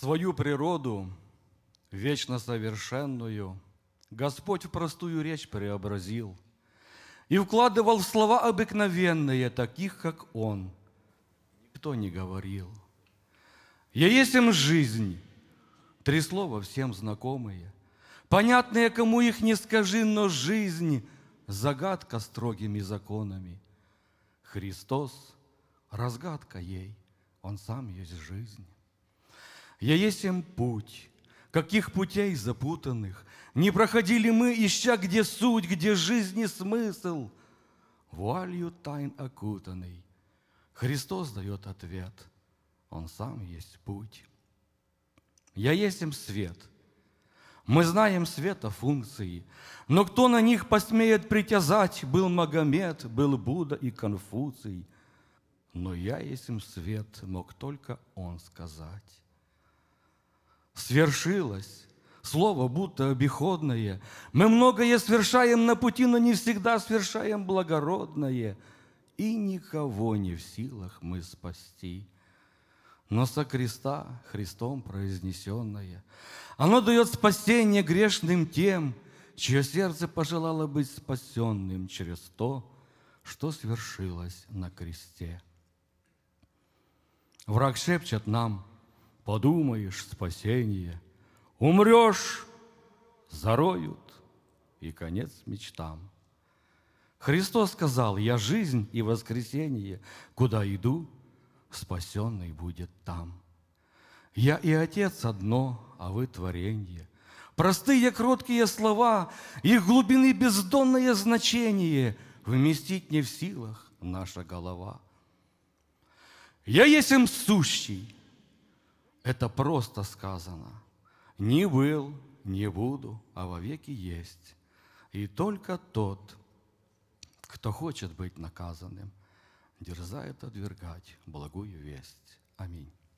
свою природу вечно совершенную Господь в простую речь преобразил и вкладывал в слова обыкновенные, таких, как Он. Никто не говорил. «Я есть им жизнь» – три слова всем знакомые, понятные, кому их не скажи, но жизнь – загадка строгими законами. Христос – разгадка ей, Он сам есть жизнь. Я есть им путь, каких путей запутанных, Не проходили мы, ища, где суть, где жизнь и смысл. Вуалью тайн окутанный, Христос дает ответ, Он сам есть путь. Я есть им свет, мы знаем света функции, но кто на них посмеет притязать, был Магомед, был Будда и Конфуций. Но я есть им свет, мог только он сказать свершилось. Слово будто обиходное. Мы многое свершаем на пути, но не всегда свершаем благородное. И никого не в силах мы спасти. Но со креста Христом произнесенное, оно дает спасение грешным тем, чье сердце пожелало быть спасенным через то, что свершилось на кресте. Враг шепчет нам – подумаешь спасение, умрешь, зароют, и конец мечтам. Христос сказал, я жизнь и воскресение, куда иду, спасенный будет там. Я и Отец одно, а вы творенье. Простые кроткие слова, их глубины бездонное значение вместить не в силах наша голова. Я есть им сущий, это просто сказано. Не был, не буду, а вовеки есть. И только тот, кто хочет быть наказанным, дерзает отвергать благую весть. Аминь.